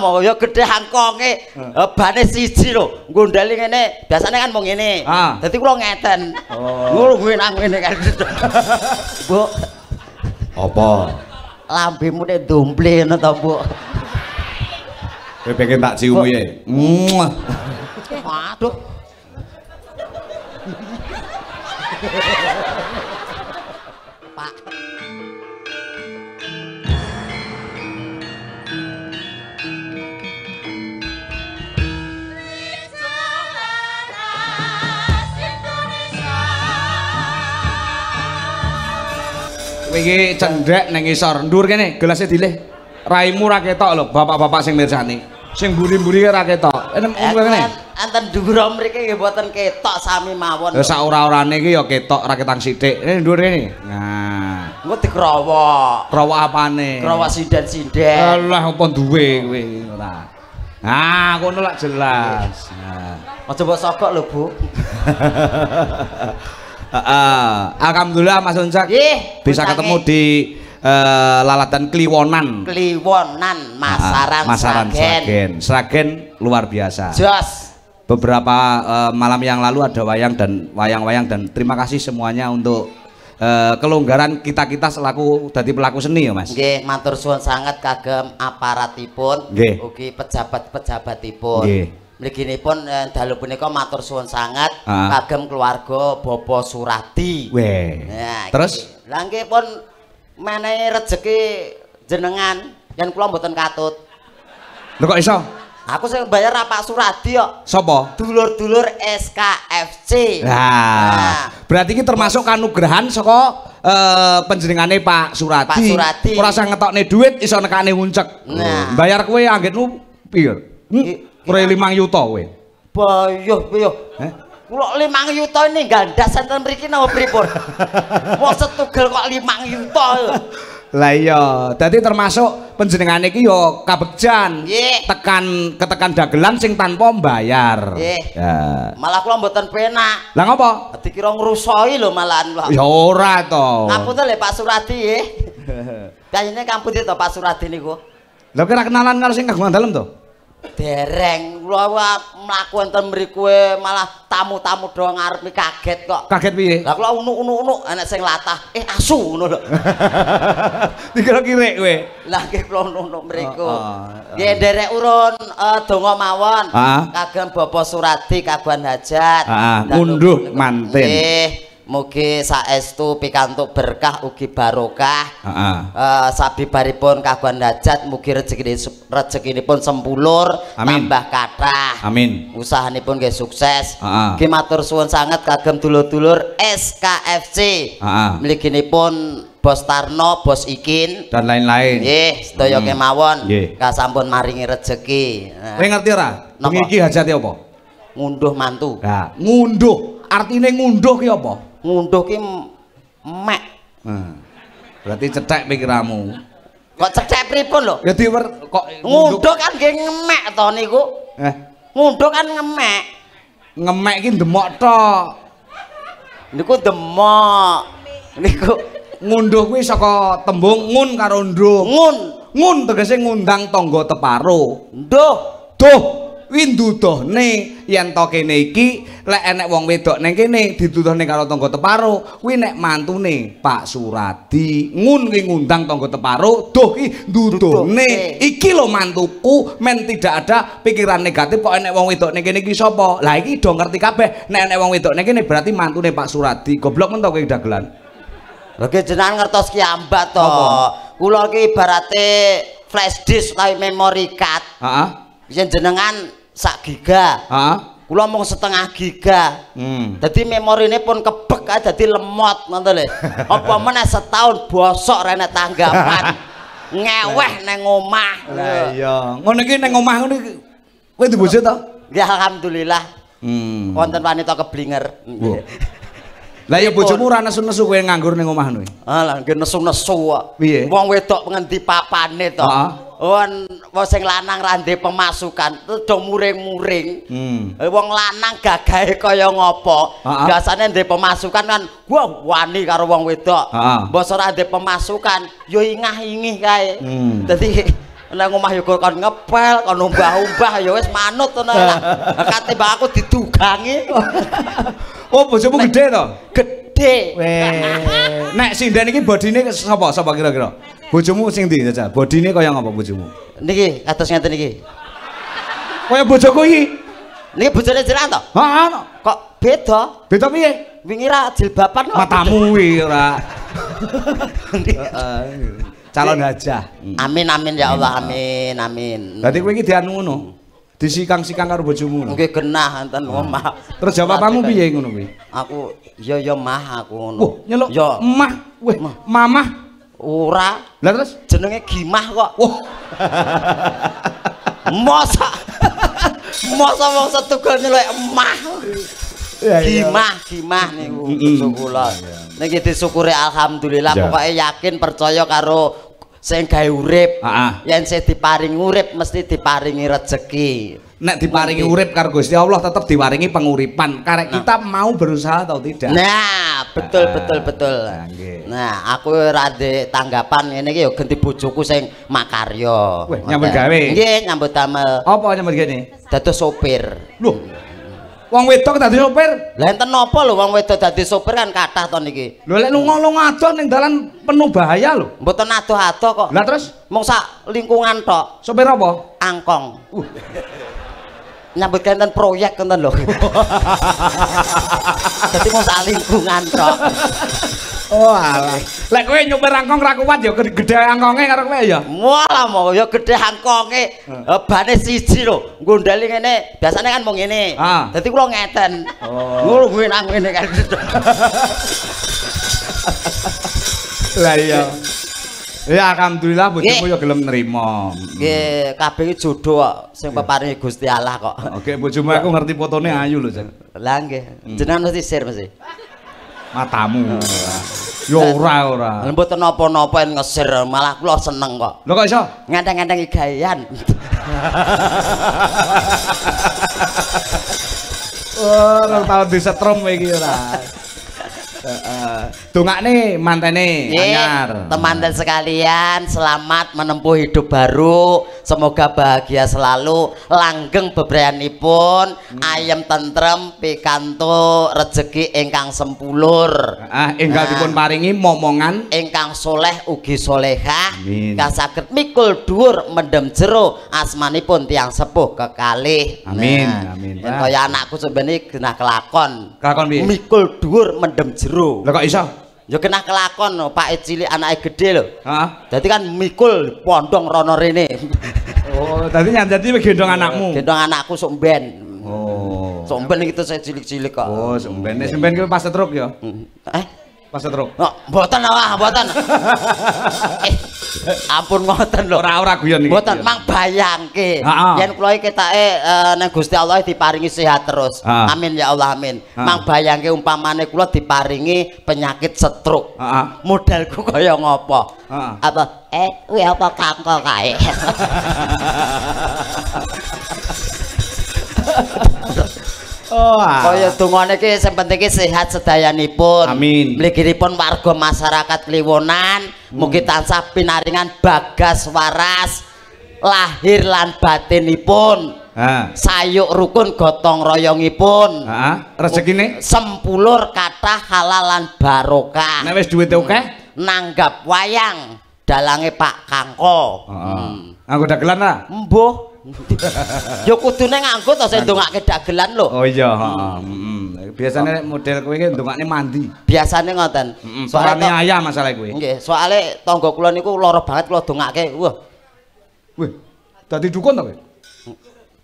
mau ya gede hangkonge uh. siji lho gondel ngene biasane kan mau ngene dadi kula ngeten oh kuwi nang ngene kan bu apa lambemu ndomble ngono ta bu kowe tak ciumu waduh Wingi cendek neng isor, ndur kene gelasnya dileh. Raimu ra ketok lho, bapak-bapak sing mirsani. Sing buri-buri ra ketok. Enem umur kene. Enten dhuwura mriki nggih boten ketok sami mawon. Lah ora-orane iki ya ketok ra ketang sithik. Eh ndur kene. Nah. Engko dikrowok. Krowok apane? Krowok sinden-sinden. Alah apa duwe kuwi ora. Nah, ngono lak jelas. Nah. Aja mbok sokok lho, Bu. Uh, Alhamdulillah Mas Unsak. Ih, bisa ketemu eh. di uh, Lalatan Kliwonan. Kliwonan Masaran, uh, Masaran Sragen. Sragen. luar biasa. Jos. Beberapa uh, malam yang lalu ada wayang dan wayang-wayang dan terima kasih semuanya untuk uh, kelonggaran kita-kita selaku dari pelaku seni ya Mas. Nggih, matur suwun sangat kagem aparatipun, ugi pejabat-pejabatipun. Mliginipun eh, dalu punika matur suwun sangat ah. kagem keluarga Bopo Surati. Weh. Nah, Terus lha pun menehi rezeki jenengan yang kula mboten katut. Lho kok iso? Aku sing bayar apa Surati kok. Sopo? Dulur-dulur SKFC. Nah, berarti ini termasuk kanugrahan saka uh, penjenengane Pak Surati. Pak Surati. Ora ngetok ngetokne duit iso nekane nguncek. Nah. Bayar kowe anggitmu piye? Hmm? kurang iya. limang yuta kowe. Boyoh boyoh. Eh? Kula 5 yuta ini gandasan beri kita mau pripun? mau setugel kok limang yuto, Lah iya, jadi termasuk panjenengane ini yo ya kabegjan. Yeah. Tekan ketekan dagelan sing tanpa bayar, Yeah. Ya. Malah kula mboten penak. Lah ngopo? Dikira ngrusoi lho malahan kula. Ya ora to. Ngapunten le Pak Surati, nggih. Eh. Biasane kampun to Pak Suradi niku. Lho kira kenalan karo sing kagungan dalem to? dereng kula mlaku wonten mriku malah tamu-tamu do ngarep kaget kok kaget piye lah kula unuk-unuk-unuk enek sing latah eh asu ngono lho dikira kire kowe lah nggih kula unuk mriku oh, oh, oh. nggih derek urun eh, donga mawon kagem bapak Suradi kagungan hajat munduh mantin nggih Mugi saestu pikantuk berkah ugi barokah. Heeh. Uh, sabibaripun kagungan hajat mugi rezeki rezekinipun sempulur, Amin. tambah kathah. Amin. Usahanipun nggih sukses. Nggih matur suwun sanget kagem dulur-dulur SKFC. Heeh. pun Bos Tarno, Bos Ikin dan lain-lain. Nggih, -lain. sedaya hmm. kemawon kasampun maringi rezeki Nah. Kowe ngerti ora? Bengi iki hajate apa? Ngunduh mantu. Nah, ngunduh. artinya ngunduh ki apa? ngunduh ki mek. Hmm. Berarti cetek pikiranmu. Kok cetek pripun lho? Ya diwer kok ngunduh kan nggih ngemek to niku. Eh. Ngunduh kan ngemek. Ngemek ki demok tok. Niku demok. Niku ngunduh kuwi saka tembung ngun karo nduh. Ngun. Ngun tegese ngundang tangga teparo. Nduh. Duh. windudohne yen to kene iki lek enek wong wedok ning kene didudohne karo tangga teparo kuwi nek mantune Pak Suradi ngun ki ngundang tangga teparo duh ki ndudohne iki lho mantuku men tidak ada pikiran negatif kok enek wong wedok ning kene iki sapa lah iki do ngerti kabeh nek enek wong wedok ning kene berarti mantune Pak Suradi goblok men to kowe dagelan lho jenengan ngertos ki ambat to kula ki ibarate flash disk kae memory card heeh yen jenengan sak giga. Heeh. Kula mung setengah giga. Hmm. memori ini pun kebek ae dadi lemot ngono deh. Apa mana setahun bosok rene tanggapan. Ngeweh nang omah. Lah iya. Ngono iki nang omah ngono iki kowe duwe bojo to? Ya alhamdulillah. Hmm. Wonten wanita keblinger. Wow. Lah ya bojomu ora nesu-nesu kowe nganggur ning omah kuwi. Ah, nggih nesu-nesu kok. Wong wedok ngendi papane to. Heeh. wong wong sing lanang randhe pemasukan do muring-muring. Hmm. Eh, wong lanang gagahe kaya ngopo? Biasane ndek pemasukan kan gua wani karo wong wedok. Mboso ra ndek pemasukan yo ingah-ingih kae. Hmm. Dadi hmm. nang omah yo kon ngepel, kon umbah-umbah yo wis manut to nah. aku didugangi. oh, bojomu gedhe to? Gedhe. Nek sinden iki bodine sapa? Sapa kira-kira? Bojomu sing ndi Caca? Bodine kaya ngopo bojomu? Niki kados ngeten iki. Kaya bojoku iki. Niki bojone jenengan to? Heeh. Kok beda? Beda piye? Wingi ra jilbaban kok. Matamu iki ora. Calon haja. Amin amin ya Allah amin amin. Berarti kowe iki dianu ngono. Disikang-sikang karo bojomu Nggih genah enten omah. Hmm. Terus jawabanmu piye ngono kuwi? Aku ya ya mah aku ngono. Yo Mah. Weh, mamah ora lah terus jenenge gimah kok wah oh. mosa mosa mosa tugasnya loh emah gimah gimah nih untuk kula Nek kita alhamdulillah pokoknya yakin percaya karo sing gawe urip. Heeh. Yen sing diparingi urip mesti diparingi rezeki. Nek diparingi urip karo Gusti Allah tetap diwaringi penguripan. Karek nah. kita mau berusaha atau tidak. Nah, betul nah, betul betul. Nah, nah aku ora tanggapan ngene iki ya ganti bojoku sing makarya. Weh, nyambut gawe. Nggih, nyambut damel. Apa nyambut gene? Dados sopir. Loh, Wong wedok dadi sopir. Lah enten napa lho wong wedok dadi sopir kan kathah to niki. Lho lek lunga-lunga adoh ning dalan penuh bahaya lho. Mboten adoh-adoh kok. Lah terus mung sak lingkungan tok. Sopir apa? Angkong. Uh. Nyambut kenten proyek kenten lho. Dadi mung sak lingkungan tok. Oh alah. Lek kowe nyupir angkong ra kuat ya gede angkonge karo kowe ya. Walah mau ya gede angkonge. Hmm. Eh, bane siji lho. Gondali ngene, biasane kan mau ngene. Ah. Dadi kula ngeten. Oh. Kuwi nang ngene kan. Lah iya. Ya alhamdulillah bojoku ya gelem nerima. Nggih, hmm. kabeh jodoh kok sing peparingi Gusti Allah kok. Oke, bojomu aku ngerti fotone ayu lho, Jan. Lah nggih, hmm. jenengan mesti share mesti. Matamu. Yo ora ora. Mboten napa-napa ngesir, malah kula seneng kok. Lho kok iso? Ngenteng-ngenteng gawean. Ora tau disetrum iki ora nih eh, nih eh, nih. anyar. teman dan sekalian, selamat menempuh hidup baru. Semoga bahagia selalu, langgeng beberani pun hmm. ayam tentrem, pikanto rezeki engkang sempulur. Ah, enggal nah, dipun paringi momongan engkang soleh ugi solehah. Kasaget mikul dur mendem jero pun tiang sepuh kekali. Amin. Nah, amin. Kaya anakku sebenarnya kena kelakon. Kelakon Mikul dur mendem jero jero. Lah kok iso? Ya kena kelakon no, Pak cilik anake gede lho. Heeh. Dadi kan mikul pondong rono rene. oh, dadi nyandati gendong anakmu. Gendong anakku sok ben. Oh. Sok ben iki saya cilik-cilik kok. Oh, sok ben. Nek ben kuwi pas ya. Hmm. Eh? Pas truk. Oh, mboten awak, mboten. eh, ampun ngoten lho ora ora guyon iki mboten mang bayangke ah, ah. yen kula iki ketake eh, nang Gusti Allah diparingi sehat terus ah. amin ya Allah amin mang bayangke umpamane kula diparingi penyakit stroke heeh modalku kaya ngopo apa eh kuwi apa kanker kae Oh. Kaya dungane iki sing penting sehat sedayanipun. Amin. Mligiripun warga masyarakat Kliwonan hmm. mugi tansah pinaringan bagas waras lahir lan batinipun. Ha. Sayuk rukun gotong royongipun. Heeh. Rezekine sempulur kata halal lan barokah. Nek wis duwite hmm. akeh, nanggap wayang dalange Pak Kangko. Heeh. Hmm. Anggo dagelan ta? Mbuh. yo kudune nganggo to sing ndongake dagelan lho oh iya heeh biasane oh. model kowe iki ndongake mandi biasane ngoten mm ayah masalah kowe nggih soalnya tangga kula niku lara banget kula dongake wah weh dadi dukun ta kowe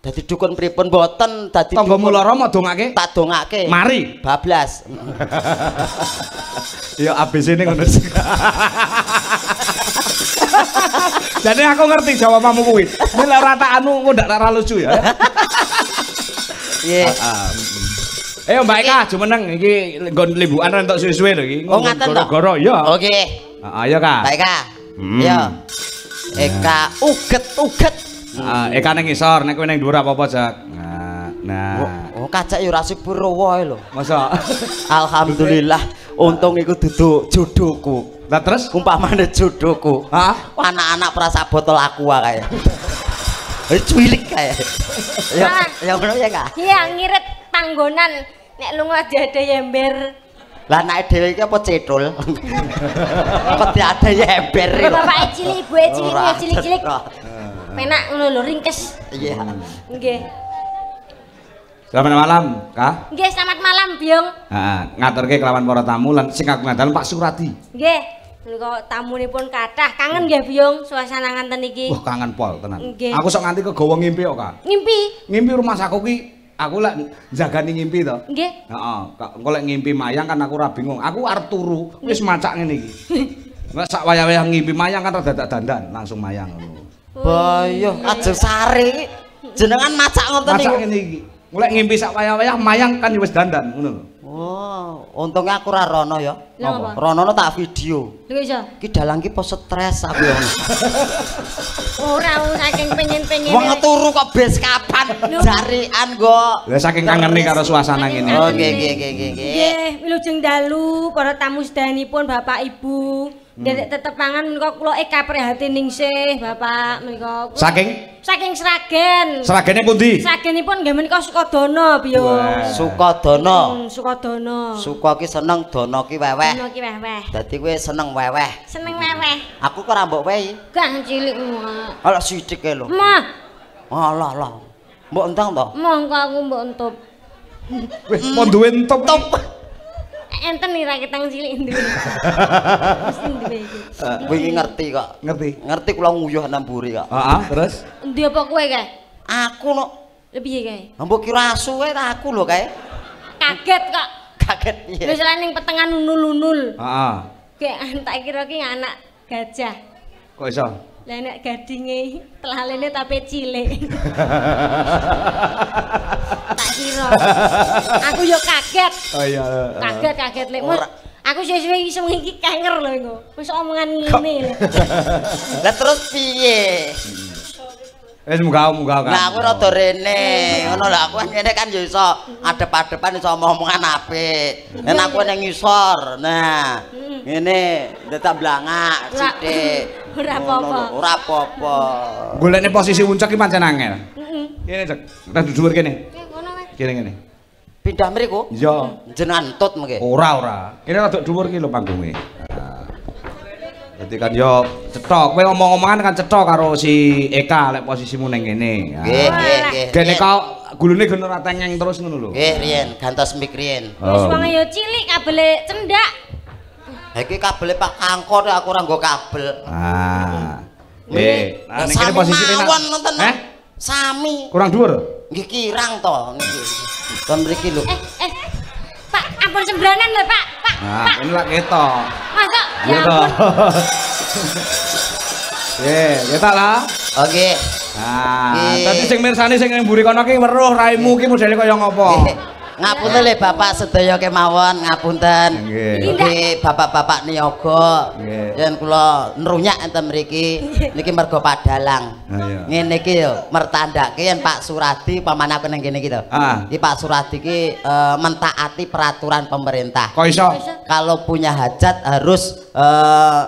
dadi dukun pripun mboten dadi tanggamu lara mau ndongake tak ndongake mari bablas ya abis ini ngono sih Jadi aku ngerti jawabanmu kuwi. Nek ora tak anu kok ndak ra lucu ya. Iya. Ayo ah, ah, mm. eh, Mbak Eka, jumeneng iki nggon limbukan rentok suwe-suwe lho iki. Oh ngaten to. Goro ya. Oke. Ayo ah, iya, Kak. Mbak Eka. Hmm. Iya. Ya. Eka uget-uget. Eka nang ngisor, nek kowe nang dhuwur apa-apa, Jak. Nah. nah. Oh, oh, kacak ya ora sibur wae lho. Masa? Alhamdulillah, untung iku duduk jodohku. Lah terus umpamane jodohku. Hah? Anak-anak perasa botol aqua Eh cilik kaya. Ya ya ngono ya enggak? Iya, ngirit tanggonan nek lunga ada ember. Lah naik dhewe iki apa cethul? Apa diade ember? bapak e cilik, ibu e cilik, ya e cilik-cilik. Penak ngono lho ringkes. Iya. Nggih. Selamat malam, Kak. Nggih, selamat malam, Biung. Heeh, ngaturke kelawan para tamu lan sing aku ngandal Pak Surati. Nggih ini pun kathah kangen nggih Buyung suasana nganten iki. Wah, kangen pol tenan. Aku sok nganti kegawa ngimpi kok, Kak. Ngimpi? Ngimpi rumah saku ki aku lek jagani ngimpi to. Nggih. Heeh, engko lek ngimpi mayang kan aku ora bingung. Aku arep turu, wis macak ngene iki. Nek sak wayah-wayah ngimpi mayang kan rada dandan langsung mayang ngono. Boyoh, ajeng sare iki jenengan macak ngoten niku. Macak ngene iki. Mulai ngimpi sak wayah-wayah mayang kan wis dandan ngono lho. Oh, untungnya aku ra rono ya. Rono no tak video. Lho iso. Ki dalang ki pos stres aku Ora saking pengen-pengen. Wong turu kok bes kapan jarian go. Lah saking kangen karo suasana ngene. Oke, oke, oke, oke. Nggih, milujeng dalu para tamu sedanipun Bapak Ibu. Dedek hmm. tetep pangan menika kula e kaprihatin ningsih, Bapak menika. Saking saking Sragen. Sragene pundi? Sragenipun nggih menika Sukodono, Piye. Sukodono. Hmm, Sukodono. Suka ki seneng, dono ki weweh. Dono ki weweh. Dadi kowe seneng weweh. Seneng weweh. Aku kok ora mbok wehi. Gang cilik Ala sithik e lho. Mah. Ala lah. Mbok entang to? Mongko aku mbok entup. Wis mau duwe entup. enten nih raketang cilik duwe. Mesti duwe eh, ngerti kok. Ngerti. Ngerti kula nguyuh namburi kok. Heeh, ah, ah, terus? Endi apa kowe kae? Aku nok. Lebih ya kae? Mbok kira asu kae aku lho kae. Kaget kok. Kaget piye? Wis lan ning petengan nunul-nunul. Heeh. Ah, Kayak tak kira ki anak gajah. Kok iso? Lah nek gadinge telalene tapi cilik. tak kira. Aku yo kaget. Oh iya. Eh, eh. Kaget kaget lek Aku sesuai iso mengiki kanger lho iku. Wis omongan ngene. Lah terus piye? Hmm. Wis munggah-munggah kan. Lah aku rada rene, ngono lho aku ngene kan ya iso adep-adepan iso omong-omongan apik. Nek aku ning ngisor, nah. Ngene, tetap blangak sithik. Ora apa-apa. Ora apa-apa. Golekne posisi uncek iki pancen angel. Heeh. Ngene, Cek. Tak dudur kene. Kene ngene. Pindah mriku? Iya. Jenantut mengke. Ora, ora. Kene rada dhuwur iki lho panggunge. Jadi kan yo cetok, kowe omong-omongan kan cetok karo si Eka lek posisimu ning kene. Ah. Nggih, nggih, nggih. Dene kok gulune gen ora tengeng terus ngono lho. Nggih, riyen, gantos mik riyen. Oh. Wis wong yo cilik boleh cendak. Ha iki kabele Pak angkor, aku ora nggo kabel. Ah. Hmm. Nggih. Eh, nah, ning posisi mawon nonton. Eh? Sami. Kurang dhuwur. Nggih kirang to niki. Kon mriki lho. Eh, eh. Pak, ampun sembranan lho, Pak. Pak, nah, Ini lak ketok. Ya toh. Yeah, kita lah. Oke. Okay. Nah, okay. tadi sing mirsani sing mburi kono ki weruh raimu ki modele kaya ngopo? ngapunten le bapak sedaya kemawon ngapunten nggih bapak-bapak niaga yen kula nrunyak enten mriki niki mergo padalang ah, iya. ngene iki yo mertandake yen Pak Suradi paman aku ning kene iki to ah. iki Pak Suradi iki eh, mentaati peraturan pemerintah kok iso kalau punya hajat harus eh,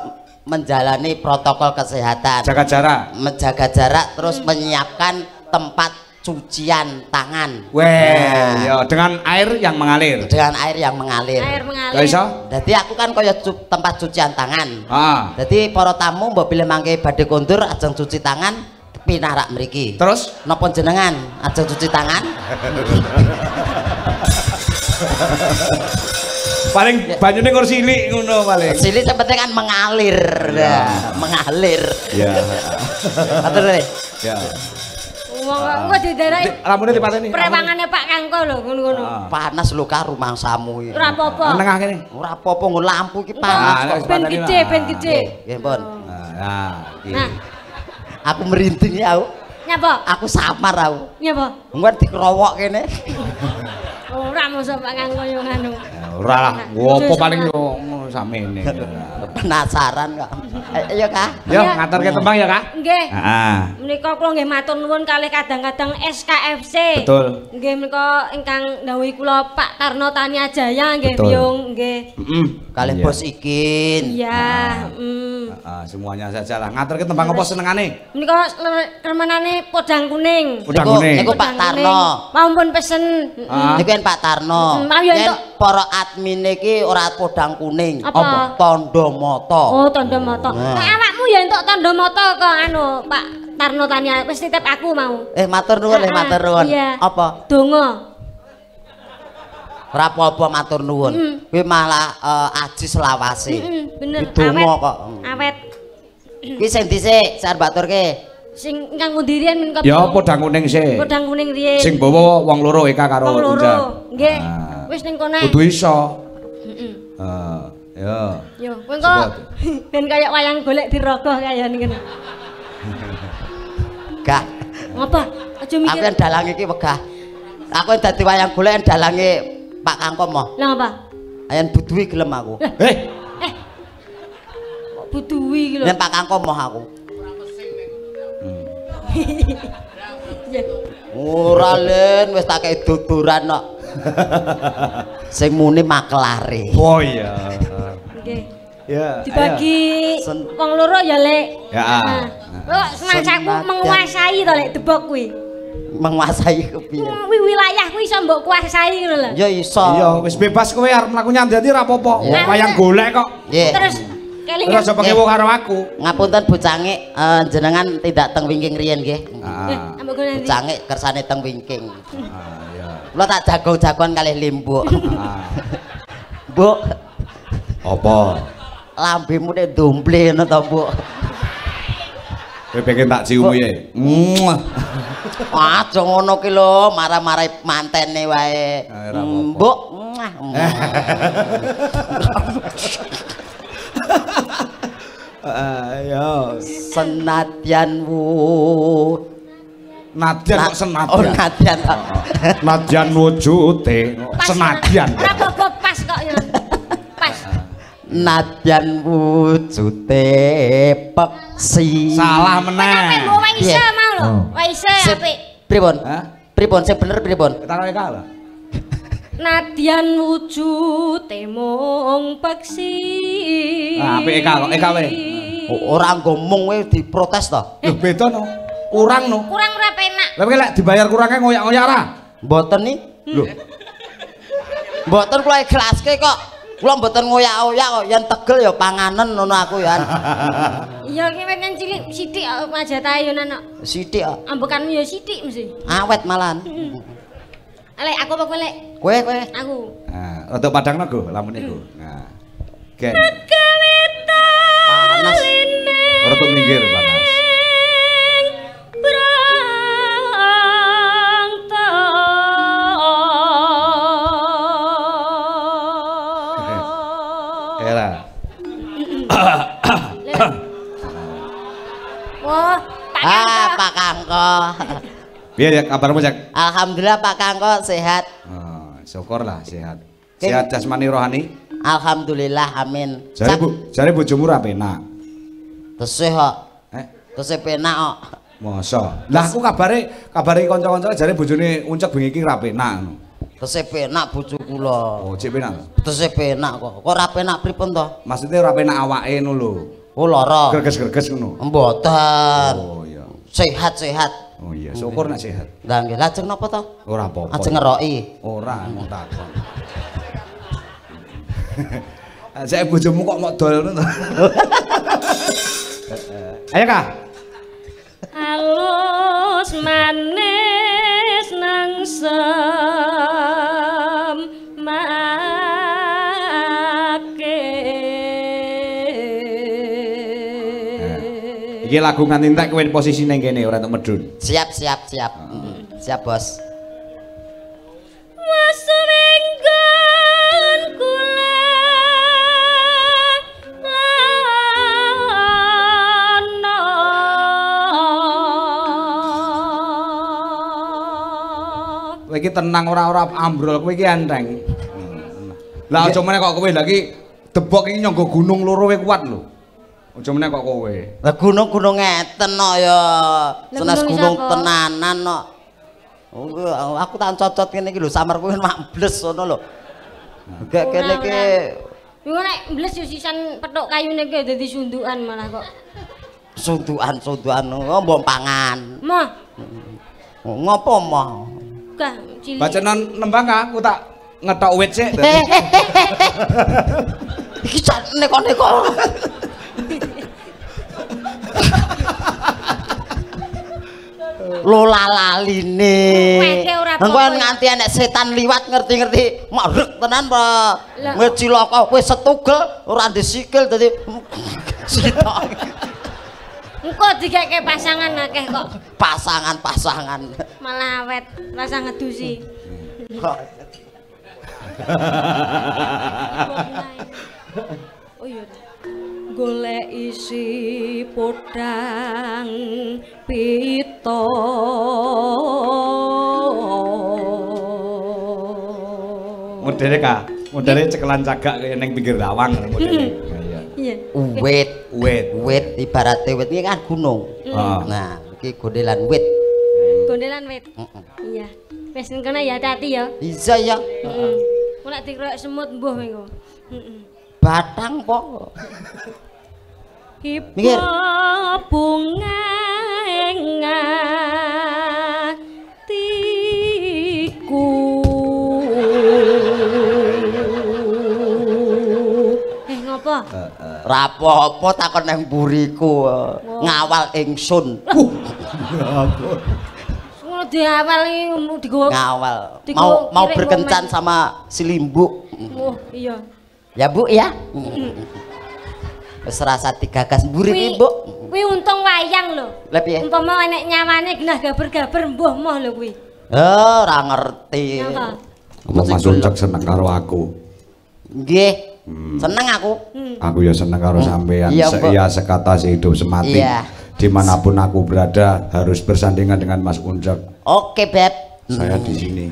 menjalani protokol kesehatan jaga jarak menjaga jarak terus menyiapkan tempat cucian tangan. Weh, ya dengan air yang mengalir. Dengan air yang mengalir. Air mengalir. iso? Jadi aku kan kaya cu tempat cucian tangan. jadi ah. Jadi para tamu mbok pilih mangke badhe kondur ajeng cuci tangan tapi pinarak meriki, Terus napa jenengan ajeng cuci tangan? paling ya. banyune nggur cilik ngono paling. Cilik sebetulnya kan mengalir. Ya, nah, mengalir. Ya. Atur Ya wong ah. kok didarai. Lambune dipateni. Prewangane Pak Kangko lho ngono-ngono. Ah. Ah. Panas lho karo rumahsamu iki. Ora apa-apa. Nengah kene. Ora apa-apa nggo lampu iki panas. Ben gede, ben gede. Nggih, Pon. Ya, nah, iki. Aku merinding ya aku. Nyapa? Aku samar aku. Nyapa? Engko dikerowok kene. Ora mosok Pak Kang koyo nganu. Ora lah, nah, apa paling yo samene. Penasaran kok. Eh, iya Kak. Yo iya. ngatur ke tembang ya Kak. Nggih. Heeh. Menika kula nggih matur nuwun kalih kadang-kadang SKFC. Betul. Nggih menika ingkang dawuhi kula Pak Tarno Tania Jaya nggih Biung nggih. Heeh. Kalih iya. Bos Ikin. Iya, heeh. Mm. semuanya saja lah. Ngatur ke tembang apa senengane? Menika remenane podang kuning. Podang kuning. Tarno. Pak Tarno. Mampun pesen. Ah. Niku Pak Tarno. Mm, mm. Ah, yen para admin iki ora podang kuning, apa tandha mata. Oh, tandha mata. Nek awakmu ya entuk tandha mata kok anu, Pak Tarno tani wis titip aku mau. Eh, matur nuwun, eh ah, matur nuwun. Apa? Donga. Ora apa-apa matur nuwun. Mm. Kuwi malah eh, aji selawase. Heeh, bener. Awet. Awet. Kuwi sing dhisik, sar baturke. Sing nganggo dirian men Ya podang kuning sih. pedang kuning riyen. Sing bawa wong loro Eka karo Wong loro. Nggih. Ah. Wis ning kono. Kudu iso. Heeh. Ah, Heeh. Ya. Yo, ya, kowe kok ben kaya wayang golek dirogoh kaya ngene. Gak. Ngapa? Aja mikir. Aku dalang iki wegah. Aku dadi wayang golek dalange Pak Kangkom mo. Lah apa? Ayan buduwi gelem aku. Eh. Eh. Buduwi iki lho. Nek Pak Kangkom mo aku. ora len wis tak duduran kok sing muni maklare oh iya nggih ya dibagi wong loro ya lek ya kok semangatmu menguasai to lek debok kuwi menguasai kepiye kuwi wilayah kuwi iso mbok kuasai ngono lho ya iso iya wis bebas kowe arep mlaku nyandani ra apa-apa golek kok terus Kelingan. Ora pakai wong karo aku. Ngapunten bucange uh, eh, jenengan tidak teng wingking riyen nggih. Ah. Eh, kersane teng wingking. Ah iya. tak jago-jagoan kali limbo Ah. opo Apa? Lambemu nek dumple no to, bu Kowe pengen tak ciumi ya. Aja ngono ki lo marah-marah nih wae. Ah, Mbok. Ayo senadyan wu nadian kok senadyan. Oh, nadyan kok. Oh, oh. nadyan wujude senadyan. Kok pas kok ya. Pas. Nadyan wujude peksi. Salah meneh. Kowe iso mau lho. Oh. Wae iso apik. Pripun? Pripun sing bener pripun? Kita kalah. Nadian wujute ah, oh, mung peksi. Apik e kok, e kawe. Ora ngomong kowe diprotes to. Lho eh. beda no. Kurang no. Kurang ora penak. Lah lek dibayar kurang kae ngoyak-ngoyak ora? Mboten ni. Hmm. Lho. Mboten kula ikhlaske kok. Kula mboten ngoyak-ngoyak kok yen tegel ya panganan ngono aku ya. Iya ki pengen cilik sithik eh, aja tayunan kok. Sithik. Ah. Ambekanmu ya sithik mesti. Awet malan. Hmm. Lek, aku apa kowe lek? Kowe, kowe. Aku. Nah, rada padangno go lamune go. Nah. Panas. Rada minggir panas. Biar ya kabarmu Cak? Alhamdulillah Pak Kangko sehat. Oh, syukurlah sehat. Sehat jasmani rohani? Alhamdulillah amin. Jari Bu, bu bojomu apa penak. Tersih kok. Eh? Tesih penak kok. Masa. Lah aku kabare kabare kanca-kanca jare bojone uncek bengi iki rapi penak ngono. Tesih penak bojo kula. Oh, cek penak. Tesih penak kok. Kok ra penak pripun to? Maksudnya ra penak awake ngono lho. Oh, lara. Greges-greges ngono. Mboten. Oh, iya. Sehat-sehat. Oh iya, oh. syukur nek sehat. Lah nggih, lajeng napa to? Ora apa-apa. Ajeng ah, ngeroki. Ora, mung takon. Saya bojomu kok mok dol ngono to. Ayo Kak. Halus manis nang Iki lagu nganti kowe posisi ning kene ora entuk medhun. Siap, siap, siap. Ah. Mm, siap, Bos. Masu minggon kula Kowe iki tenang ora ora ambrol, kowe iki enteng. Mm, lah aja meneh kok kowe lagi debok iki nyangga gunung loro kuat lho. Ojo meneh kok kowe. Lah gunung-gunung ngeten kok ya. Senes gunung tenanan kok. Oh, oh, aku tak cocot ngene iki lho, samar kowe mables ono lho. Gak kene iki. Iku nek mbles yo sisan petuk kayune iki dadi sundukan malah kok. Sundukan, sundukan oh, mbok pangan. Mah. Oh, ngopo mah? Gak cilik. Bacanan nembang kah? Aku tak ngetok wit sik. Iki jane neko-neko. lola lali nih engkau nganti anak setan liwat ngerti-ngerti marek tenan pak ngeciloko kue setugel orang disikil jadi engkau tiga ke pasangan akeh kok pasangan pasangan malah rasa ngedusi hahaha oh golek isi podang pito modele ka modele cekelan cagak kaya ning pinggir lawang modele hmm. iya wit wit wit ibarate wit iki kan gunung ah. nah iki gondelan wit gondelan wit iya wis kena ya hati ya iso ya heeh mulak dikroyok semut mbuh iku batang kok Kipa bunga ngatiku Rapopo eh, takon yang buriku ngawal ingsun. Ya iki Ngawal. Mau mau berkencan sama si Oh iya. Ya Bu ya serasa tiga gas buri ki, Wih untung wayang lho. lebih ya Umpama enek nyawane genah gabar gabar mbuh moh lo wih. Oh, orang ngerti. Napa? Mas Uncak seneng karo aku. Nggih. Hmm. Seneng aku. Hmm. Aku ya seneng karo hmm. sampean. Iya, Se iya, sekata sehidup semati. Iya. Dimanapun aku berada harus bersandingan dengan Mas Uncak. Oke, Beb. Saya hmm. di sini.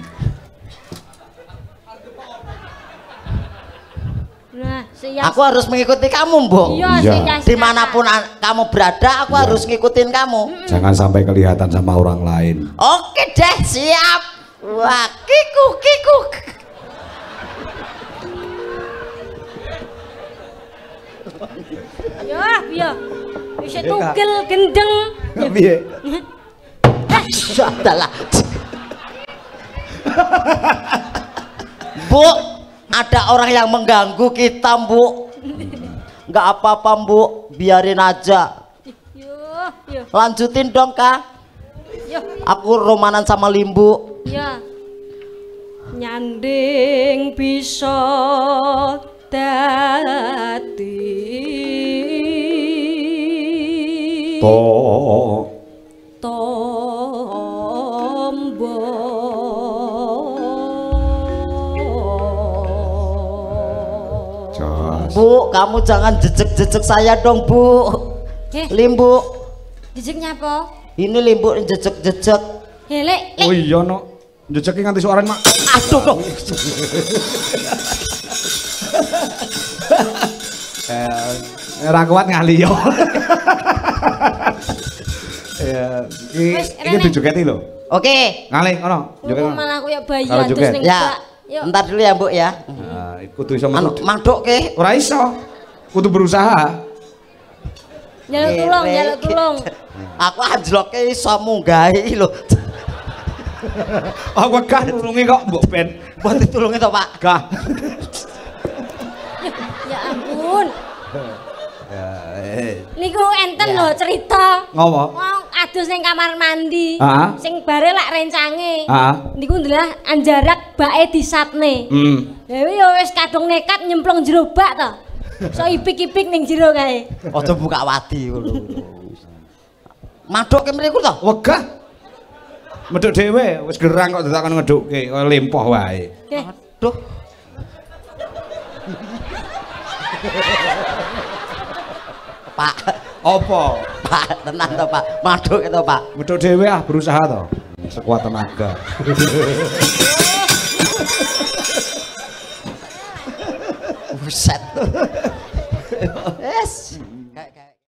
Siap. Aku harus mengikuti kamu, bu. Iya, iya. Dimanapun kamu berada, aku ya. harus ngikutin kamu. Jangan sampai kelihatan sama orang lain. Oke deh, siap. Wah, kiku kiku. Ya, ya. Bisa iya, tukel gendeng. Piye? Sudahlah. Eh. Bu, ada orang yang mengganggu kita bu nggak apa-apa bu biarin aja lanjutin dong kak aku romanan sama limbu ya nyanding bisa dati Bu, kamu jangan jejek-jejek saya dong, Bu. Eh. Limbu. Jejeknya apa? Ini limbu jejek-jejek. hele Oh iya no. jejeknya nganti suaranya mak. Aduh kok. eh, ora kuat ngali yo. Ya, iki dijogeti lho. Oke. Ngali, ngono, oh, joget. Malah aku ya bayi terus ning Ya. Ntar dulu ya, Bu ya. Ah kudu iso anu, manut. ke? Ora iso. Kudu berusaha. Nyaluk tulung, nyaluk tulung. Aku anjloke iso iki lho. Aku gak nurungi kok mbok ben. Mbok ditulungi to, Pak. Gah. ya ampun. Ya, eh. Niku enten lho ya. cerita. Ngopo? Wong adus ning kamar mandi. Sing bare lak rencange. Niku udah anjara bake disapne. Hmm. Dewi ya wis kadung nekat nyemplung jero bak to. So ipik-ipik ning jero kae. Aja buka wadi ngono. Madhok ke mriku to? Wegah. Medhok dhewe wis gerang kok ditakon ngedhukke kaya lempoh wae. Aduh. Pak, apa? Pak, tenang to, Pak. Madhok to, Pak. Medhok dhewe ah berusaha to. Sekuat tenaga. Oversett. Yes!